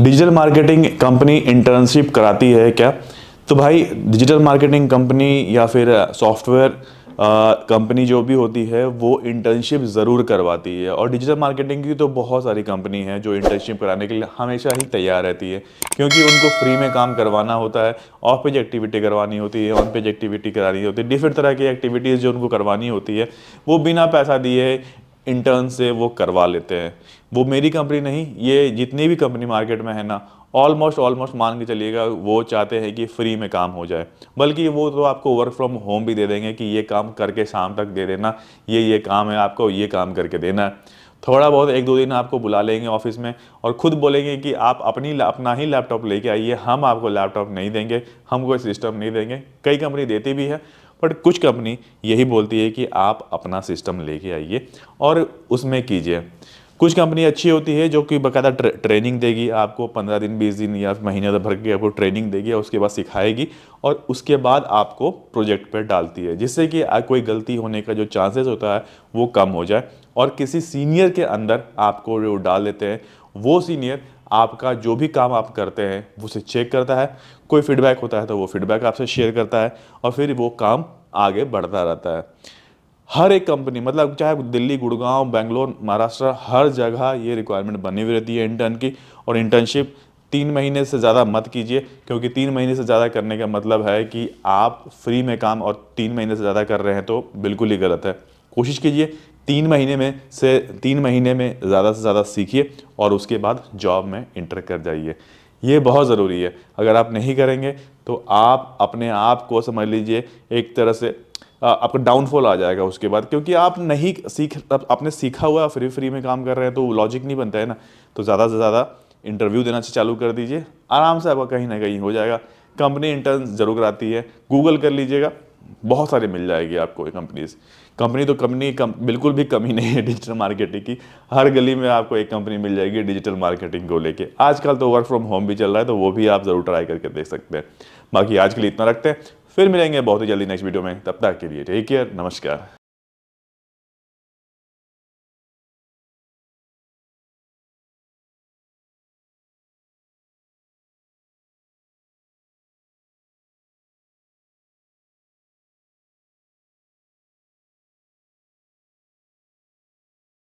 digital marketing company internship कराती है क्या तो भाई डिजिटल मार्केटिंग कंपनी या फिर सॉफ्टवेयर कंपनी जो भी होती है वो इंटर्नशिप ज़रूर करवाती है और डिजिटल मार्केटिंग की तो बहुत सारी कंपनी है जो इंटर्नशिप कराने के लिए हमेशा ही तैयार रहती है क्योंकि उनको फ्री में काम करवाना होता है ऑफ पेज एक्टिविटी करवानी होती है ऑन पेज एक्टिविटी करानी होती है डिफरेंट तरह की एक्टिविटीज़ जो उनको करवानी होती है वो बिना पैसा दिए इंटर्न से वो करवा लेते हैं वो मेरी कंपनी नहीं ये जितनी भी कंपनी मार्केट में है ना ऑलमोस्ट ऑलमोस्ट मान के चलिएगा वो चाहते हैं कि फ्री में काम हो जाए बल्कि वो तो आपको वर्क फ्रॉम होम भी दे देंगे कि ये काम करके शाम तक दे देना ये ये काम है आपको ये काम करके देना है थोड़ा बहुत एक दो दिन आपको बुला लेंगे ऑफिस में और ख़ुद बोलेंगे कि आप अपनी अपना ही लैपटॉप लेके आइए हम आपको लैपटॉप नहीं देंगे हम कोई सिस्टम नहीं देंगे कई कंपनी देती भी है बट कुछ कंपनी यही बोलती है कि आप अपना सिस्टम लेके आइए और उसमें कीजिए कुछ कंपनी अच्छी होती है जो कि बकायदा ट्रे, ट्रेनिंग देगी आपको पंद्रह दिन बीस दिन या महीने तो भर के आपको ट्रेनिंग देगी और उसके बाद सिखाएगी और उसके बाद आपको प्रोजेक्ट पर डालती है जिससे कि कोई गलती होने का जो चांसेस होता है वो कम हो जाए और किसी सीनियर के अंदर आपको जो डाल देते हैं वो सीनियर आपका जो भी काम आप करते हैं उसे चेक करता है कोई फीडबैक होता है तो वो फीडबैक आपसे शेयर करता है और फिर वो काम आगे बढ़ता रहता है हर एक कंपनी मतलब चाहे दिल्ली गुड़गांव बेंगलोर महाराष्ट्र हर जगह ये रिक्वायरमेंट बनी हुई रहती है इंटर्न की और इंटर्नशिप तीन महीने से ज़्यादा मत कीजिए क्योंकि तीन महीने से ज़्यादा करने का मतलब है कि आप फ्री में काम और तीन महीने से ज़्यादा कर रहे हैं तो बिल्कुल ही गलत है कोशिश कीजिए तीन महीने में से तीन महीने में ज़्यादा से ज़्यादा सीखिए और उसके बाद जॉब में इंटर कर जाइए ये बहुत ज़रूरी है अगर आप नहीं करेंगे तो आप अपने आप को समझ लीजिए एक तरह से आपका डाउनफॉल आ जाएगा उसके बाद क्योंकि आप नहीं सीख आपने सीखा हुआ फ्री फ्री में काम कर रहे हैं तो लॉजिक नहीं बनता है ना तो ज़्यादा से ज़्यादा इंटरव्यू देना चालू कर दीजिए आराम से आपका कहीं ना कहीं हो जाएगा कंपनी इंटर्न ज़रूर कराती है गूगल कर लीजिएगा बहुत सारे मिल जाएगी आपको कंपनीज कंपनी तो कंपनी कम, बिल्कुल भी कमी नहीं है डिजिटल मार्केटिंग की हर गली में आपको एक कंपनी मिल जाएगी डिजिटल मार्केटिंग को लेके आजकल तो वर्क फ्रॉम होम भी चल रहा है तो वो भी आप ज़रूर ट्राई करके देख सकते हैं बाकी आज के लिए इतना रखते हैं फिर मिलेंगे बहुत ही जल्दी नेक्स्ट वीडियो में तब तक के लिए टेक केयर नमस्कार